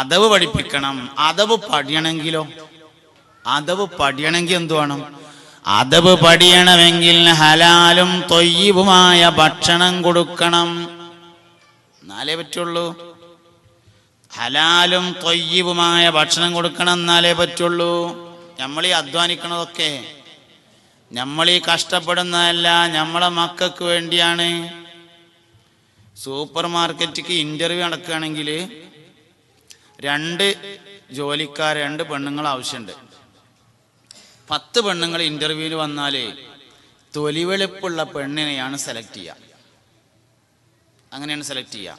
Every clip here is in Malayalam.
അതവ് പഠിപ്പിക്കണം അതവ് പഠിയണമെങ്കിലോ അതവ് പഠിയണമെങ്കിൽ എന്തു വേണം അതവ് പഠിയണമെങ്കിൽ ഹലാലും തൊയ്യവുമായ ഭക്ഷണം കൊടുക്കണം എന്നാലേ പറ്റുള്ളൂ ഹലാലും തൊയ്യവുമായ ഭക്ഷണം കൊടുക്കണം എന്നാലേ പറ്റുള്ളൂ നമ്മൾ ഈ അധ്വാനിക്കണതൊക്കെ നമ്മൾ ഈ കഷ്ടപ്പെടുന്നതല്ല നമ്മളെ മക്കൾക്ക് വേണ്ടിയാണ് സൂപ്പർ മാർക്കറ്റിക്ക് ഇൻ്റർവ്യൂ നടക്കുകയാണെങ്കിൽ രണ്ട് ജോലിക്കാർ രണ്ട് പെണ്ണുങ്ങൾ ആവശ്യമുണ്ട് പത്ത് പെണ്ണുങ്ങൾ ഇന്റർവ്യൂവിന് വന്നാലേ തൊലിവെളുപ്പുള്ള പെണ്ണിനെയാണ് സെലക്ട് ചെയ്യുക അങ്ങനെയാണ് സെലക്ട് ചെയ്യുക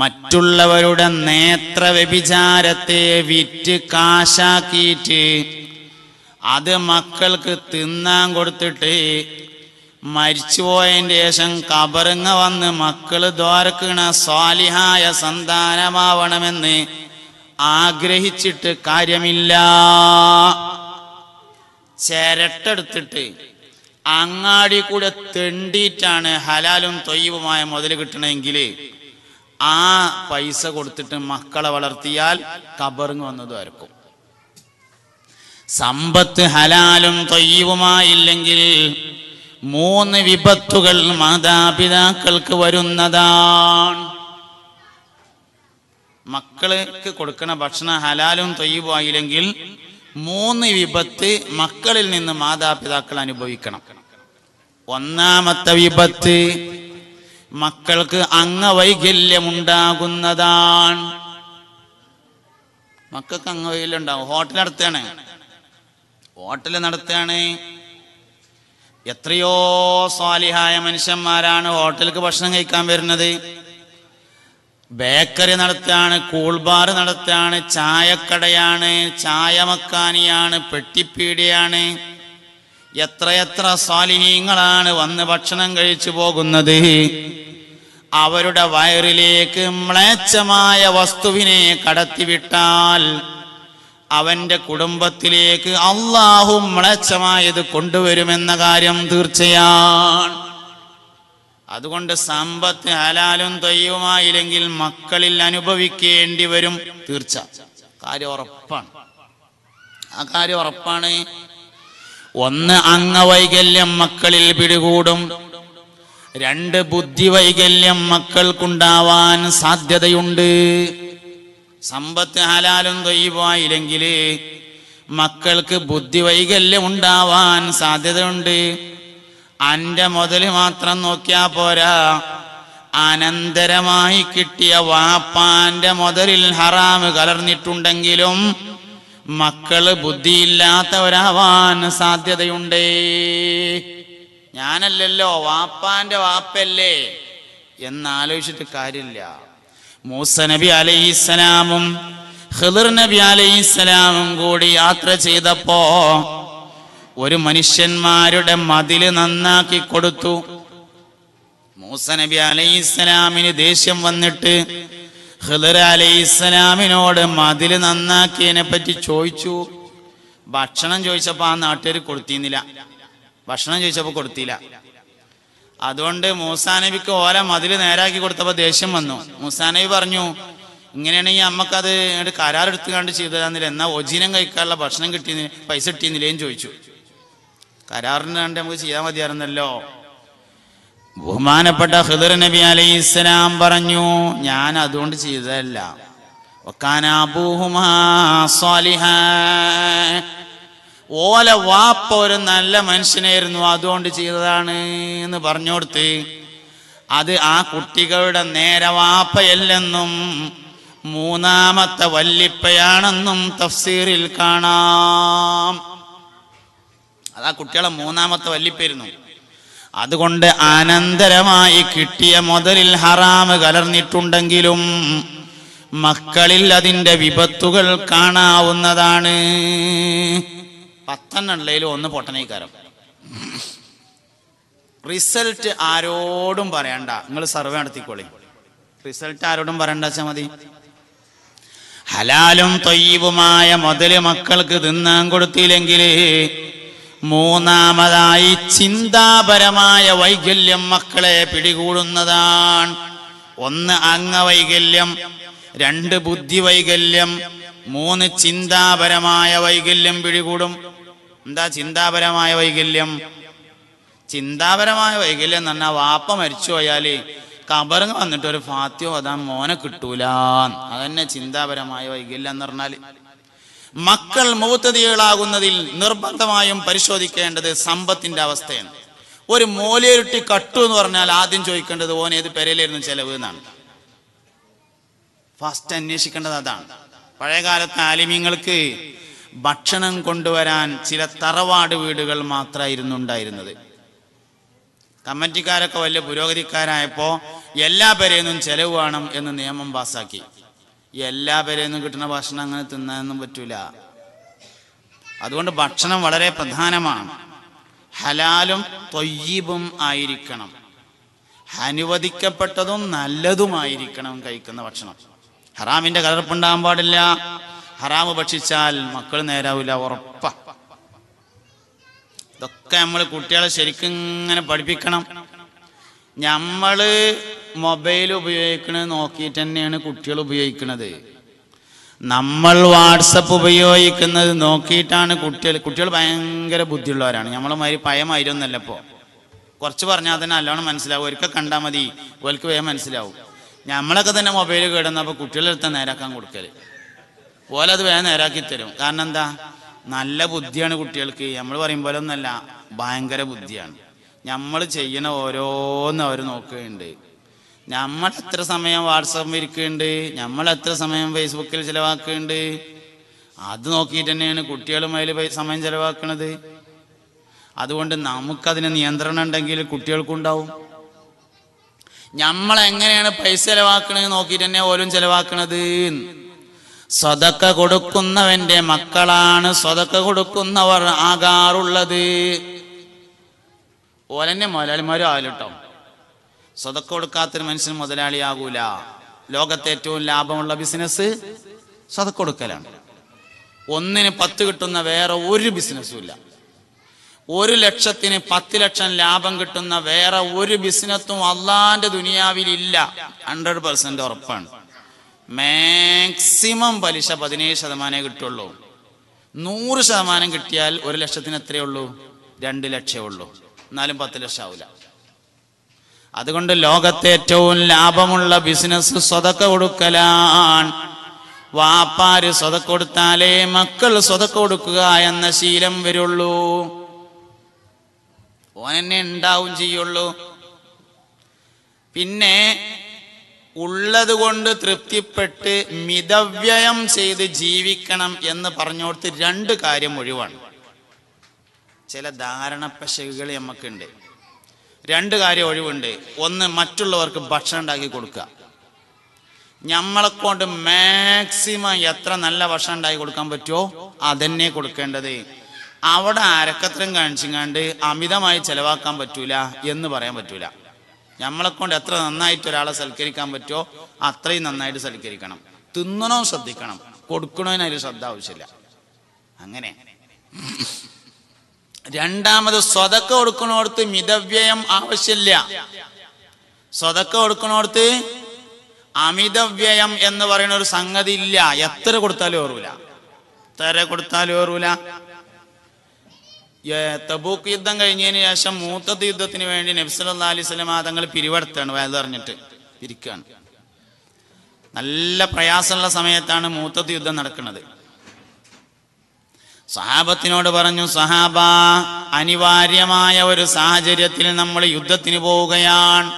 മറ്റുള്ളവരുടെ നേത്ര വ്യഭിചാരത്തെ വിറ്റ് കാശാക്കിയിട്ട് അത് മക്കൾക്ക് തിന്നാൻ കൊടുത്തിട്ട് മരിച്ചുപോയതിന് ശേഷം കബറുങ്ങ വന്ന് മക്കൾ ദ്വാരക്കണ സ്വാലിഹായ സന്താനമാവണമെന്ന് ആഗ്രഹിച്ചിട്ട് കാര്യമില്ല ചിരട്ടെടുത്തിട്ട് അങ്ങാടി കൂടെ തെണ്ടിയിട്ടാണ് ഹലാലും തൊയ്യവുമായ മുതൽ കിട്ടണമെങ്കിൽ ആ പൈസ കൊടുത്തിട്ട് മക്കളെ വളർത്തിയാൽ കബറിങ് വന്നത് വരക്കും സമ്പത്ത് ഹലാലും തൊയ്യവുമായില്ലെങ്കിൽ മൂന്ന് വിപത്തുകൾ മാതാപിതാക്കൾക്ക് വരുന്നതാണ് മക്കൾക്ക് കൊടുക്കുന്ന ഭക്ഷണം ഹലാലും തൊയ്യവും ആയില്ലെങ്കിൽ മൂന്ന് വിപത്ത് മക്കളിൽ നിന്ന് മാതാപിതാക്കൾ അനുഭവിക്കണം ഒന്നാമത്തെ വിപത്ത് മക്കൾക്ക് അംഗവൈകല്യമുണ്ടാകുന്നതാണ് മക്കൾക്ക് അംഗവൈകല്യം ഉണ്ടാവും ഹോട്ടൽ നടത്തുകയാണ് ഹോട്ടൽ നടത്തുകയാണ് എത്രയോ സ്വാലിഹായ മനുഷ്യന്മാരാണ് ഹോട്ടലിക്ക് ഭക്ഷണം കഴിക്കാൻ വരുന്നത് ബേക്കറി നടത്താണ് കൂൾബാർ നടത്താണ് ചായക്കടയാണ് ചായമക്കാനിയാണ് പെട്ടിപ്പീടിയാണ് എത്രയെത്ര സ്വാലിഹീങ്ങളാണ് വന്ന് ഭക്ഷണം കഴിച്ചു പോകുന്നത് അവരുടെ വയറിലേക്ക് മ്ലേച്ഛമായ വസ്തുവിനെ കടത്തിവിട്ടാൽ അവന്റെ കുടുംബത്തിലേക്ക് അള്ളാഹു മ്ലേച്ഛമായത് കൊണ്ടുവരുമെന്ന കാര്യം തീർച്ചയാണ് അതുകൊണ്ട് സമ്പത്ത് ഹലാലും തൊയ്യുമായില്ലെങ്കിൽ മക്കളിൽ അനുഭവിക്കേണ്ടി വരും തീർച്ച കാര്യം ഉറപ്പാണ് ആ കാര്യം ഉറപ്പാണ് ഒന്ന് അംഗവൈകല്യം മക്കളിൽ പിടികൂടും രണ്ട് ബുദ്ധിവൈകല്യം മക്കൾക്കുണ്ടാവാൻ സാധ്യതയുണ്ട് സമ്പത്ത് ഹലാലും തൊയ്യുമായില്ലെങ്കിൽ മക്കൾക്ക് ബുദ്ധിവൈകല്യം ഉണ്ടാവാൻ സാധ്യതയുണ്ട് അന്റെ മുതൽ മാത്രം നോക്കിയാ പോരാ അനന്തരമായി കിട്ടിയ വാപ്പാന്റെ മുതലിൽ ഹറാമ് കലർന്നിട്ടുണ്ടെങ്കിലും മക്കള് ബുദ്ധിയില്ലാത്തവരാവാൻ സാധ്യതയുണ്ടേ ഞാനല്ലല്ലോ വാപ്പാന്റെ വാപ്പല്ലേ എന്നാലോചിച്ചിട്ട് കാര്യമില്ല മൂസ നബി അലൈഹിസ്സലാമും ഖിദിർ നബി അലൈഹിസ്സലാമും കൂടി യാത്ര ചെയ്തപ്പോ ഒരു മനുഷ്യന്മാരുടെ മതില് നന്നാക്കി കൊടുത്തു മൂസ നബി അലൈഹിസ്സലാമിന് ദേഷ്യം വന്നിട്ട് ഹിദർ അലൈഹിസ്സലാമിനോട് മതില് നന്നാക്കിയതിനെ പറ്റി ചോദിച്ചു ഭക്ഷണം ചോദിച്ചപ്പോൾ ആ നാട്ടുകാർ കൊടുത്തിരുന്നില്ല ഭക്ഷണം ചോദിച്ചപ്പോൾ കൊടുത്തില്ല അതുകൊണ്ട് മൂസാനബിക്ക് നബിക്ക് ഓല മതില് നേരാക്കി കൊടുത്തപ്പോൾ ദേഷ്യം വന്നു മൂസാനബി നബി പറഞ്ഞു ഇങ്ങനെയാണെങ്കിൽ അമ്മക്കത് കരാറെടുത്ത് കണ്ട് ചെയ്തു തന്നില്ല എന്നാൽ ഒജീനം കഴിക്കാനുള്ള ഭക്ഷണം കിട്ടിയെന്നില്ല പൈസ കിട്ടിയെന്നില്ലേന്ന് ചോദിച്ചു കരാറിനാണ്ട് നമുക്ക് ചെയ്യാൻ മതിയായിരുന്നല്ലോ ബഹുമാനപ്പെട്ട ഹിദർ നബി അലൈഹി ഇസ്ലാം പറഞ്ഞു ഞാൻ അതുകൊണ്ട് ചെയ്തതല്ല ഓല വാപ്പ ഒരു നല്ല മനുഷ്യനായിരുന്നു അതുകൊണ്ട് ചെയ്തതാണ് എന്ന് പറഞ്ഞു അത് ആ കുട്ടികളുടെ നേരെ വാപ്പയല്ലെന്നും മൂന്നാമത്തെ വല്ലിപ്പയാണെന്നും തഫ്സീറിൽ കാണാം അതാ കുട്ടികളെ മൂന്നാമത്തെ വല്ലിപ്പെരുന്നു അതുകൊണ്ട് അനന്തരമായി കിട്ടിയ മുതലിൽ ഹറാമ് കലർന്നിട്ടുണ്ടെങ്കിലും മക്കളിൽ അതിൻ്റെ വിപത്തുകൾ കാണാവുന്നതാണ് പത്തെണ്ണുള്ളതിൽ ഒന്ന് പൊട്ടനീക്കാരം റിസൾട്ട് ആരോടും പറയണ്ട നിങ്ങൾ സർവേ നടത്തിക്കോളി റിസൾട്ട് ആരോടും പറയണ്ട വെച്ചാൽ മതി ഹലാലും തൊയ്യവുമായ മുതല് മക്കൾക്ക് തിന്നാൻ കൊടുത്തില്ലെങ്കിൽ മൂന്നാമതായി ചിന്താപരമായ വൈകല്യം മക്കളെ പിടികൂടുന്നതാണ് ഒന്ന് അംഗവൈകല്യം രണ്ട് ബുദ്ധി വൈകല്യം മൂന്ന് ചിന്താപരമായ വൈകല്യം പിടികൂടും എന്താ ചിന്താപരമായ വൈകല്യം ചിന്താപരമായ വൈകല്യം എന്ന് പറഞ്ഞാൽ വാപ്പ മരിച്ചു പോയാല് കബറങ്ങ് വന്നിട്ട് ഒരു ഫാത്യോ അതാ മോനെ കിട്ടൂല അതന്നെ ചിന്താപരമായ വൈകല്യം എന്ന് പറഞ്ഞാല് മക്കൾ മൗത്തതികളാകുന്നതിൽ നിർബന്ധമായും പരിശോധിക്കേണ്ടത് സമ്പത്തിന്റെ അവസ്ഥയാണ് ഒരു മൂലയിരുട്ടി കട്ടു എന്ന് പറഞ്ഞാൽ ആദ്യം ചോദിക്കേണ്ടത് ഓൻ ഏത് പെരയിലായിരുന്നു ചെലവ് എന്നാണ് ഫസ്റ്റ് അന്വേഷിക്കേണ്ടത് അതാണ് പഴയകാലത്ത് ആലിമ്യങ്ങൾക്ക് ഭക്ഷണം കൊണ്ടുവരാൻ ചില തറവാട് വീടുകൾ മാത്രമായിരുന്നു ഉണ്ടായിരുന്നത് കമ്മിറ്റിക്കാരൊക്കെ വലിയ പുരോഗതിക്കാരായപ്പോ എല്ലാ പേരെയൊന്നും ചെലവ് വേണം എന്ന് നിയമം പാസാക്കി എല്ലാ പേരെന്നും കിട്ടുന്ന ഭക്ഷണം അങ്ങനെ തിന്നാനൊന്നും പറ്റൂല അതുകൊണ്ട് ഭക്ഷണം വളരെ പ്രധാനമാണ് ഹലാലും തൊയ്യീപും ആയിരിക്കണം അനുവദിക്കപ്പെട്ടതും നല്ലതുമായിരിക്കണം കഴിക്കുന്ന ഭക്ഷണം ഹറാമിന്റെ കലർപ്പുണ്ടാകാൻ പാടില്ല ഹറാമ് ഭക്ഷിച്ചാൽ മക്കൾ നേരാവില്ല ഉറപ്പ ഇതൊക്കെ നമ്മൾ കുട്ടികളെ ശരിക്കും ഇങ്ങനെ പഠിപ്പിക്കണം നമ്മള് മൊബൈൽ ഉപയോഗിക്കണത് നോക്കിയിട്ട് തന്നെയാണ് കുട്ടികൾ ഉപയോഗിക്കുന്നത് നമ്മൾ വാട്സപ്പ് ഉപയോഗിക്കുന്നത് നോക്കിയിട്ടാണ് കുട്ടികൾ കുട്ടികൾ ഭയങ്കര ബുദ്ധിയുള്ളവരാണ് നമ്മളമാതിരി പയമായിരുന്നല്ല ഇപ്പോൾ കുറച്ച് പറഞ്ഞാൽ തന്നെ നല്ലോണം മനസ്സിലാവും ഒരിക്കൽ കണ്ടാൽ മതി ഒരിക്കൽ വേഗം മനസ്സിലാവും നമ്മളൊക്കെ തന്നെ മൊബൈൽ അപ്പോൾ കുട്ടികളെടുത്ത് നേരാക്കാൻ കൊടുക്കല് പോലെ അത് വേഗം നേരാക്കി തരും കാരണം എന്താ നല്ല ബുദ്ധിയാണ് കുട്ടികൾക്ക് നമ്മൾ പറയും പോലെ ഒന്നല്ല ഭയങ്കര ബുദ്ധിയാണ് നമ്മൾ ചെയ്യുന്ന ഓരോന്ന് അവർ നോക്കുകയുണ്ട് നമ്മൾ എത്ര സമയം വാട്സപ്പ് ഇരിക്കുന്നുണ്ട് നമ്മൾ എത്ര സമയം ഫേസ്ബുക്കിൽ ചിലവാക്കുന്നുണ്ട് അത് നോക്കിയിട്ട് തന്നെയാണ് കുട്ടികളും അതിൽ സമയം ചിലവാക്കുന്നത് അതുകൊണ്ട് നമുക്കതിന് നിയന്ത്രണം ഉണ്ടെങ്കിൽ കുട്ടികൾക്കുണ്ടാവും നമ്മൾ എങ്ങനെയാണ് പൈസ ചിലവാക്കണത് നോക്കിയിട്ട് തന്നെ ഓലും ചിലവാക്കണത് സ്വതക്ക കൊടുക്കുന്നവന്റെ മക്കളാണ് സ്വതക്ക കൊടുക്കുന്നവർ ആകാറുള്ളത് ഓലന്നെ മുതലാളിമാരും ആകലിട്ടോ സ്വതക്ക കൊടുക്കാത്തൊരു മനുഷ്യൻ മുതലാളിയാകൂല ലോകത്തെ ഏറ്റവും ലാഭമുള്ള ബിസിനസ് സ്വതക്ക കൊടുക്കലാണ് ഒന്നിന് പത്ത് കിട്ടുന്ന വേറെ ഒരു ബിസിനസ്സും ഇല്ല ഒരു ലക്ഷത്തിന് പത്ത് ലക്ഷം ലാഭം കിട്ടുന്ന വേറെ ഒരു ബിസിനസ്സും അള്ളാന്റെ ദുനിയാവിൽ ഇല്ല ഹൺഡ്രഡ് പെർസെന്റ് ഉറപ്പാണ് മാക്സിമം പലിശ പതിനേഴ് ശതമാനമേ കിട്ടുള്ളൂ നൂറ് ശതമാനം കിട്ടിയാൽ ഒരു ലക്ഷത്തിന് എത്രയേ ഉള്ളൂ രണ്ട് ലക്ഷമേ ഉള്ളൂ എന്നാലും പത്ത് ലക്ഷം ആവില്ല അതുകൊണ്ട് ലോകത്തെ ഏറ്റവും ലാഭമുള്ള ബിസിനസ് സ്വതക്ക കൊടുക്കലാണ് വാപ്പാര് സ്വതക്ക കൊടുത്താലേ മക്കൾ സ്വതക്ക കൊടുക്കുക എന്ന ശീലം വരുള്ളൂ ഓനെന്നെ ഉണ്ടാവും ചെയ്യുള്ളൂ പിന്നെ ഉള്ളത് കൊണ്ട് തൃപ്തിപ്പെട്ട് മിതവ്യയം ചെയ്ത് ജീവിക്കണം എന്ന് പറഞ്ഞോടുത്ത് രണ്ട് കാര്യം ഒഴിവാണ് ചില പശകൾ നമുക്കുണ്ട് രണ്ട് കാര്യം ഒഴിവുണ്ട് ഒന്ന് മറ്റുള്ളവർക്ക് ഭക്ഷണം ഉണ്ടാക്കി കൊടുക്കുക നമ്മളെ കൊണ്ട് മാക്സിമം എത്ര നല്ല ഭക്ഷണം ഉണ്ടാക്കി കൊടുക്കാൻ പറ്റുമോ അതന്നെ കൊടുക്കേണ്ടത് അവിടെ അരക്കത്രം കാണിച്ചിങ്ങാണ്ട് അമിതമായി ചെലവാക്കാൻ പറ്റൂല എന്ന് പറയാൻ പറ്റൂല നമ്മളെ കൊണ്ട് എത്ര നന്നായിട്ട് ഒരാളെ സൽക്കരിക്കാൻ പറ്റുമോ അത്രയും നന്നായിട്ട് സൽക്കരിക്കണം തിന്നണോ ശ്രദ്ധിക്കണം കൊടുക്കണോ അതിന് ശ്രദ്ധ ആവശ്യമില്ല അങ്ങനെ രണ്ടാമത് സ്വതക്ക കൊടുക്കണോടത്ത് മിതവ്യയം ആവശ്യമില്ല സ്വതക്ക കൊടുക്കണോടത്ത് അമിതവ്യയം എന്ന് പറയുന്ന ഒരു സംഗതി ഇല്ല എത്ര കൊടുത്താലും ഓർവില്ല എത്ര കൊടുത്താലും ഓർവില്ല തബൂക്ക് യുദ്ധം കഴിഞ്ഞതിന് ശേഷം മൂത്തത്ത് യുദ്ധത്തിന് വേണ്ടി നബ്സല്ലാ അലൈഹി സ്വലമ തങ്ങൾ പിരിവെടുത്താണ് പറഞ്ഞിട്ട് പിരിക്കുകയാണ് നല്ല പ്രയാസമുള്ള സമയത്താണ് മൂത്തത്ത് യുദ്ധം നടക്കുന്നത് സഹാബത്തിനോട് പറഞ്ഞു സഹാബ അനിവാര്യമായ ഒരു സാഹചര്യത്തിൽ നമ്മൾ യുദ്ധത്തിന് പോവുകയാണ്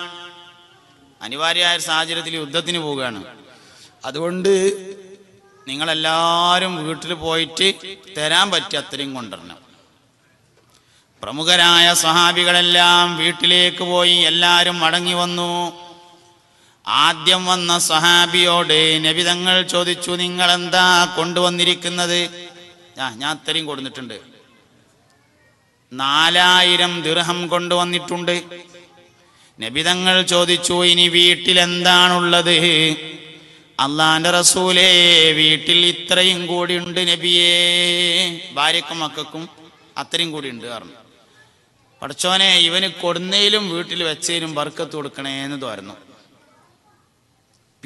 അനിവാര്യമായ സാഹചര്യത്തിൽ യുദ്ധത്തിന് പോവുകയാണ് അതുകൊണ്ട് നിങ്ങളെല്ലാവരും വീട്ടിൽ പോയിട്ട് തരാൻ പറ്റിയ അത്രയും കൊണ്ടുവരണം പ്രമുഖരായ സഹാബികളെല്ലാം വീട്ടിലേക്ക് പോയി എല്ലാവരും മടങ്ങി വന്നു ആദ്യം വന്ന സഹാബിയോട് നബിതങ്ങൾ ചോദിച്ചു നിങ്ങൾ എന്താ കൊണ്ടുവന്നിരിക്കുന്നത് ആ ഞാൻ അത്രയും കൊടുത്തിട്ടുണ്ട് നാലായിരം ദിർഹം കൊണ്ടുവന്നിട്ടുണ്ട് നബിതങ്ങൾ ചോദിച്ചു ഇനി വീട്ടിൽ എന്താണുള്ളത് അള്ളാന്റെ റസൂലേ വീട്ടിൽ ഇത്രയും കൂടി ഉണ്ട് നബിയേ ഭാര്യക്കും മക്കൾക്കും അത്രയും കൂടി ഉണ്ട് പറഞ്ഞു പഠിച്ചോനെ ഇവന് കൊടുന്നേലും വീട്ടിൽ വെച്ചേലും ബർക്കത്ത് കൊടുക്കണേന്ന് തോരുന്നു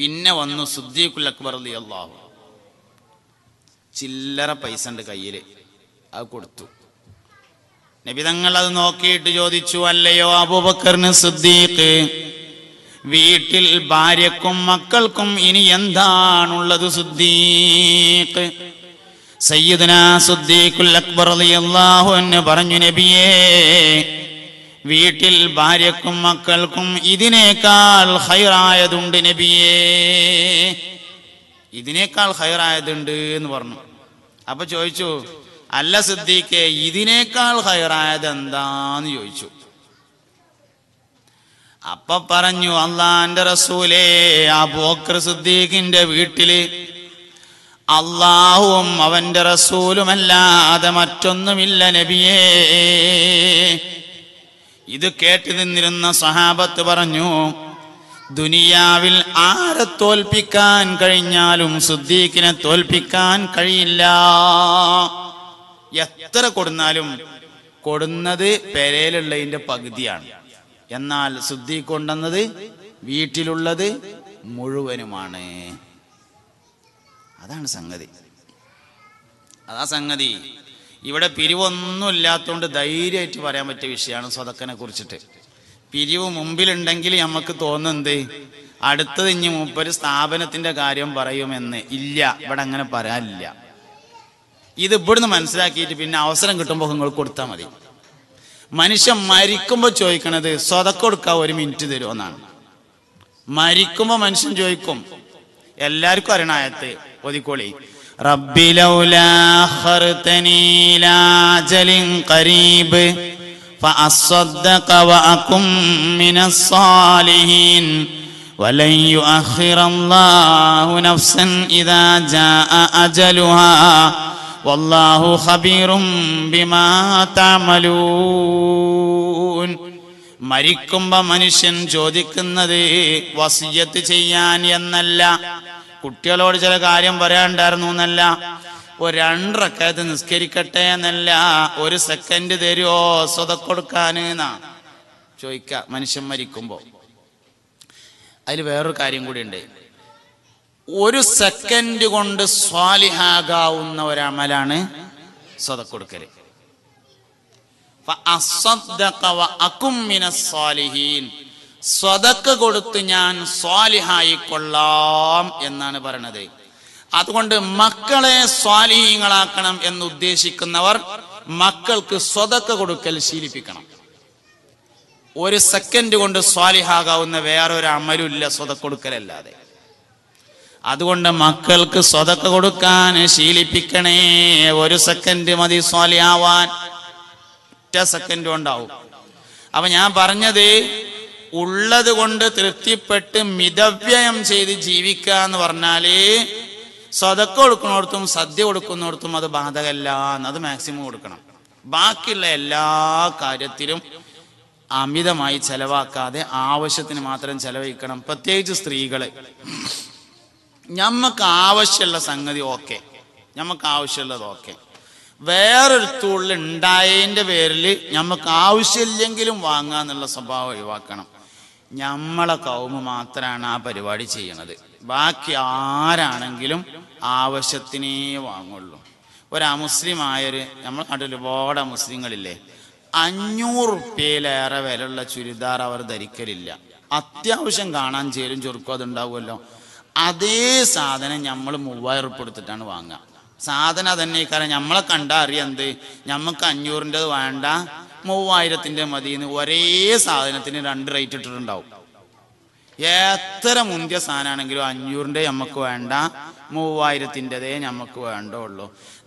പിന്നെ വന്നു സുദ്ദീഖുൽ അക്ബർ അള്ളാഹു ചില്ലറ പൈസ ഉണ്ട് കയ്യിൽ അത് കൊടുത്തു നിബിതങ്ങൾ അത് നോക്കിയിട്ട് ചോദിച്ചു അല്ലയോ അബൂബക്കറിന് സിദ്ദീഖ് വീട്ടിൽ ഭാര്യക്കും മക്കൾക്കും ഇനി എന്താണുള്ളത് സിദ്ദീഖ് സയ്യിദന സുദ്ദീഖുൽ അക്ബർ അള്ളാഹു എന്ന് പറഞ്ഞു നബിയേ വീട്ടിൽ ഭാര്യക്കും മക്കൾക്കും ഇതിനേക്കാൾ ഹൈറായതുണ്ട് നബിയേ ഇതിനേക്കാൾ ഹയറായതുണ്ട് എന്ന് പറഞ്ഞു അപ്പൊ ചോദിച്ചു അല്ല സിദ്ദീഖെ ഇതിനേക്കാൾ ഹയറായത് എന്താന്ന് ചോദിച്ചു അപ്പൊ പറഞ്ഞു അള്ളാന്റെ റസൂലേ ആ ബോക്കർ സിദ്ദീഖിന്റെ വീട്ടില് അള്ളാഹുവും അവന്റെ റസൂലുമല്ലാതെ മറ്റൊന്നുമില്ല നബിയേ ഇത് കേട്ടു നിന്നിരുന്ന സഹാബത്ത് പറഞ്ഞു ദുനിയാവിൽ ആരെ തോൽപ്പിക്കാൻ കഴിഞ്ഞാലും സുദ്ദീഖിനെ തോൽപ്പിക്കാൻ കഴിയില്ല എത്ര കൊടുന്നാലും കൊടുന്നത് പെരയിലുള്ളതിന്റെ പകുതിയാണ് എന്നാൽ സുദ്ധി കൊണ്ടുവന്നത് വീട്ടിലുള്ളത് മുഴുവനുമാണ് അതാണ് സംഗതി അതാ സംഗതി ഇവിടെ പിരിവൊന്നും ഇല്ലാത്തതുകൊണ്ട് ധൈര്യമായിട്ട് പറയാൻ പറ്റിയ വിഷയമാണ് സ്വതക്കനെ കുറിച്ചിട്ട് പിരിവ് മുമ്പിലുണ്ടെങ്കിൽ നമുക്ക് തോന്നുന്നത് അടുത്തത് ഇനി മൂപ്പര് സ്ഥാപനത്തിന്റെ കാര്യം പറയുമെന്ന് ഇല്ല ഇവിടെ അങ്ങനെ പറയാനില്ല ഇത് ഇവിടുന്ന് മനസ്സിലാക്കിയിട്ട് പിന്നെ അവസരം കിട്ടുമ്പോൾ നിങ്ങൾ കൊടുത്താൽ മതി മനുഷ്യൻ മരിക്കുമ്പോൾ ചോദിക്കണത് സ്വതക്ക കൊടുക്കാൻ ഒരു മിനിറ്റ് തരുമെന്നാണ് മരിക്കുമ്പോൾ മനുഷ്യൻ ചോദിക്കും എല്ലാവർക്കും അറിയണായത് ഒതിക്കോളി റബ്ബിലൗലാ ഖരീബ് فأصدق وأكن من الصالحين ولن يؤخر الله نفسا إذا جاء أجلها والله خبير بما تعملون മരിക്കുമ്പോ മനുഷ്യൻ ചോദിക്കുന്നത് വസിയത്ത് ചെയ്യാൻ എന്നല്ല കുട്ടികളോട് ചില കാര്യം പറയാണ്ടായിരുന്നു എന്നല്ല ഒരു രണ്ടരക്കത് നിസ്കരിക്കട്ടെ എന്നല്ല ഒരു സെക്കൻഡ് തരുമോ സ്വത കൊടുക്കാന് ചോദിക്ക മനുഷ്യൻ മരിക്കുമ്പോ അതിൽ വേറൊരു കാര്യം കൂടി ഉണ്ട് ഒരു സെക്കൻഡ് കൊണ്ട് സ്വാലിഹാകാവുന്ന ഒരമലാണ് സ്വതക്കൊടുക്കൽ സ്വതക്ക് കൊടുത്ത് ഞാൻ സ്വാലിഹായിക്കൊള്ളാം കൊള്ളാം എന്നാണ് പറയണത് അതുകൊണ്ട് മക്കളെ സ്വാലീഹങ്ങളാക്കണം എന്ന് ഉദ്ദേശിക്കുന്നവർ മക്കൾക്ക് സ്വതക്ക കൊടുക്കൽ ശീലിപ്പിക്കണം ഒരു സെക്കൻഡ് കൊണ്ട് സ്വാലിഹാകാവുന്ന വേറൊരു അമരുല്ല സ്വതക്ക കൊടുക്കലല്ലാതെ അതുകൊണ്ട് മക്കൾക്ക് സ്വതക്ക കൊടുക്കാൻ ശീലിപ്പിക്കണേ ഒരു സെക്കൻഡ് മതി സ്വാലിയാവാൻ ഒറ്റ സെക്കൻഡ് കൊണ്ടാവും അപ്പൊ ഞാൻ പറഞ്ഞത് ഉള്ളത് കൊണ്ട് തൃപ്തിപ്പെട്ട് മിതവ്യയം ചെയ്ത് ജീവിക്കുക എന്ന് പറഞ്ഞാല് സ്വതക്ക കൊടുക്കുന്നിടത്തും സദ്യ കൊടുക്കുന്നിടത്തും അത് ബാധകമല്ല എന്നത് അത് മാക്സിമം കൊടുക്കണം ബാക്കിയുള്ള എല്ലാ കാര്യത്തിലും അമിതമായി ചെലവാക്കാതെ ആവശ്യത്തിന് മാത്രം ചെലവഴിക്കണം പ്രത്യേകിച്ച് സ്ത്രീകള് നമുക്ക് ആവശ്യമുള്ള സംഗതി ഓക്കെ നമുക്ക് ആവശ്യമുള്ളത് ഓക്കെ വേറൊരു തുള്ളിൽ ഉണ്ടായതിൻ്റെ പേരിൽ നമുക്ക് ആവശ്യമില്ലെങ്കിലും വാങ്ങാന്നുള്ള സ്വഭാവം ഒഴിവാക്കണം നമ്മളെ കൗമ് മാത്രമാണ് ആ പരിപാടി ചെയ്യണത് ബാക്കി ആരാണെങ്കിലും ആവശ്യത്തിനേ വാങ്ങുള്ളൂ ഒരു അമുസ്ലിമായൊരു നമ്മുടെ നാട്ടിൽ ഒരുപാട് മുസ്ലിങ്ങളില്ലേ അഞ്ഞൂറ് ഉറുപ്പ്യയിലേറെ വിലയുള്ള ചുരിദാർ അവർ ധരിക്കലില്ല അത്യാവശ്യം കാണാൻ ചേരും ചുരുക്കും അതുണ്ടാവുമല്ലോ അതേ സാധനം നമ്മൾ മൂവായിരം ഉറുപ്പ് എടുത്തിട്ടാണ് വാങ്ങുക സാധനം തന്നെ കാരണം നമ്മളെ കണ്ടാൽ അറിയാം എന്ത് നമുക്ക് അഞ്ഞൂറിൻ്റെത് വേണ്ട മൂവായിരത്തിൻ്റെ മതിയെന്ന് ഒരേ സാധനത്തിന് രണ്ട് റേറ്റ് ഇട്ടിട്ടുണ്ടാവും എത്ര മുന്തിയ സാധനമാണെങ്കിലും അഞ്ഞൂറിൻ്റെ നമുക്ക് വേണ്ട മൂവായിരത്തിൻ്റെതേ നമുക്ക് വേണ്ടുള്ളൂ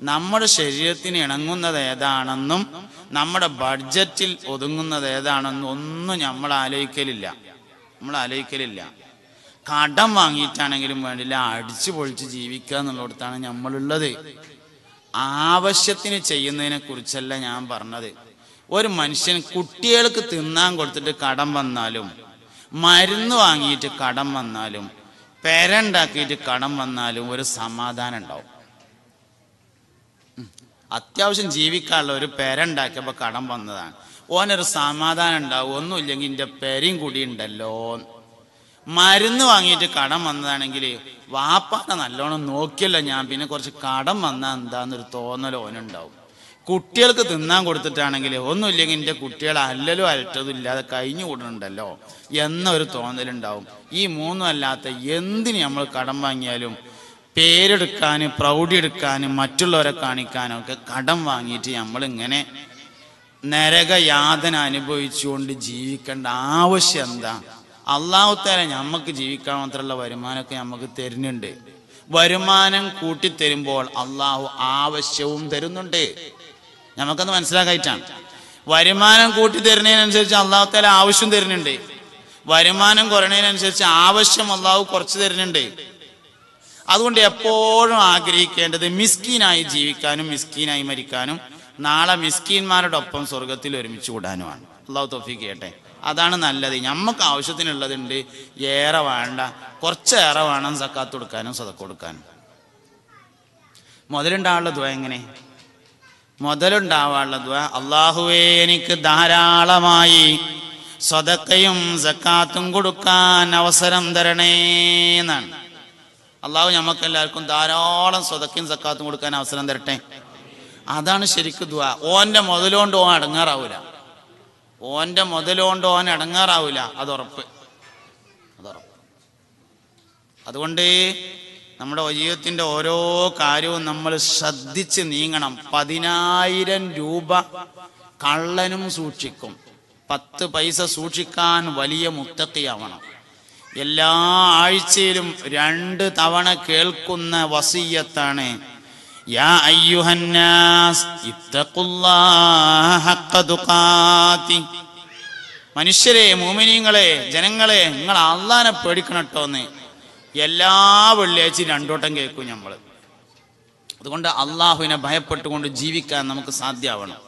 നമ്മുടെ ശരീരത്തിന് ഇണങ്ങുന്നത് ഏതാണെന്നും നമ്മുടെ ബഡ്ജറ്റിൽ ഒതുങ്ങുന്നത് ഏതാണെന്നും ഒന്നും നമ്മൾ ആലോചിക്കലില്ല നമ്മൾ ആലോചിക്കലില്ല കടം വാങ്ങിയിട്ടാണെങ്കിലും വേണ്ടില്ല അടിച്ചു പൊളിച്ച് ജീവിക്കുക എന്നുള്ളിടത്താണ് നമ്മളുള്ളത് ആവശ്യത്തിന് ചെയ്യുന്നതിനെ കുറിച്ചല്ല ഞാൻ പറഞ്ഞത് ഒരു മനുഷ്യൻ കുട്ടികൾക്ക് തിന്നാൻ കൊടുത്തിട്ട് കടം വന്നാലും മരുന്ന് വാങ്ങിയിട്ട് കടം വന്നാലും പെരണ്ടാക്കിയിട്ട് കടം വന്നാലും ഒരു സമാധാനം ഉണ്ടാവും അത്യാവശ്യം ജീവിക്കാനുള്ള ഒരു പെരണ്ടാക്കിയപ്പോൾ കടം വന്നതാണ് ഓനൊരു സമാധാനം ഉണ്ടാവും ഒന്നുമില്ലെങ്കിൽ എൻ്റെ പെരയും കൂടി ഉണ്ടല്ലോ മരുന്ന് വാങ്ങിയിട്ട് കടം വന്നതാണെങ്കിൽ വാപ്പാനെ നല്ലോണം നോക്കിയല്ല ഞാൻ പിന്നെ കുറച്ച് കടം വന്നാൽ എന്താന്നൊരു തോന്നൽ ഓനുണ്ടാവും കുട്ടികൾക്ക് തിന്നാൻ കൊടുത്തിട്ടാണെങ്കിൽ ഒന്നുമില്ലെങ്കിൽ എൻ്റെ കുട്ടികൾ അല്ലലോ അലറ്റതും ഇല്ലാതെ കഴിഞ്ഞു കൂടുന്നുണ്ടല്ലോ എന്നൊരു തോന്നലുണ്ടാവും ഈ മൂന്നും അല്ലാത്ത എന്തിന് നമ്മൾ കടം വാങ്ങിയാലും പേരെടുക്കാന് പ്രൗഢിയെടുക്കാന് എടുക്കാനും മറ്റുള്ളവരെ കാണിക്കാനൊക്കെ കടം വാങ്ങിയിട്ട് നമ്മളിങ്ങനെ നരകയാതന അനുഭവിച്ചുകൊണ്ട് ജീവിക്കേണ്ട ആവശ്യം എന്താ അള്ളാഹുത്താല നമുക്ക് ജീവിക്കാൻ മാത്രമുള്ള വരുമാനമൊക്കെ നമുക്ക് തരുന്നുണ്ട് വരുമാനം കൂട്ടിത്തരുമ്പോൾ അള്ളാഹു ആവശ്യവും തരുന്നുണ്ട് നമുക്കത് മനസ്സിലാക്കായിട്ടാണ് വരുമാനം കൂട്ടി തരുന്നതിനനുസരിച്ച് തല ആവശ്യം തരുന്നുണ്ട് വരുമാനം കുറയുന്നതിനനുസരിച്ച് ആവശ്യം അള്ളാഹു കുറച്ച് തരുന്നുണ്ട് അതുകൊണ്ട് എപ്പോഴും ആഗ്രഹിക്കേണ്ടത് മിസ്കീനായി ജീവിക്കാനും മിസ്കീനായി മരിക്കാനും നാളെ മിസ്കീന്മാരുടെ ഒപ്പം സ്വർഗത്തിൽ ഒരുമിച്ച് കൂടാനുമാണ് അള്ളാഹു തോഫിക്ക് കേട്ടെ അതാണ് നല്ലത് നമുക്ക് ആവശ്യത്തിനുള്ളതുണ്ട് ഏറെ വേണ്ട കുറച്ച് ഏറെ വേണം സക്കാത്ത് കൊടുക്കാനും സതക്ക് കൊടുക്കാനും മുതലുണ്ടാവുള്ള ദ്വ എങ്ങനെ മുതലുണ്ടാവാനുള്ളത് അള്ളാഹുവേ എനിക്ക് ധാരാളമായി സ്വതക്കയും സക്കാത്തും കൊടുക്കാൻ അവസരം തരണേ എന്നാണ് അള്ളാഹു നമുക്ക് എല്ലാവർക്കും ധാരാളം സ്വതക്കയും സക്കാത്തും കൊടുക്കാൻ അവസരം തരട്ടെ അതാണ് ശരിക്കും ദ്വ ഓന്റെ മുതലുകൊണ്ട് ഓൻ അടങ്ങാറാവൂല ഓന്റെ മുതലുകൊണ്ട് ഓൻ അടങ്ങാറാവൂല അത് ഉറപ്പ് ഉറപ്പ് അതുകൊണ്ട് നമ്മുടെ ജീവിതത്തിൻ്റെ ഓരോ കാര്യവും നമ്മൾ ശ്രദ്ധിച്ച് നീങ്ങണം പതിനായിരം രൂപ കള്ളനും സൂക്ഷിക്കും പത്ത് പൈസ സൂക്ഷിക്കാൻ വലിയ മുത്തക്കിയാവണം എല്ലാ ആഴ്ചയിലും രണ്ട് തവണ കേൾക്കുന്ന വസീയത്താണ് യാ അയ്യുഹന്നാസ് മനുഷ്യരെ മോമിനിയങ്ങളെ ജനങ്ങളെ നിങ്ങൾ അള്ളാനെ പേടിക്കണം എന്ന് എല്ലാ വെള്ളിയാഴ്ചയും രണ്ടോട്ടം കേൾക്കും നമ്മൾ അതുകൊണ്ട് അള്ളാഹുവിനെ ഭയപ്പെട്ടുകൊണ്ട് ജീവിക്കാൻ നമുക്ക് സാധ്യമാവണം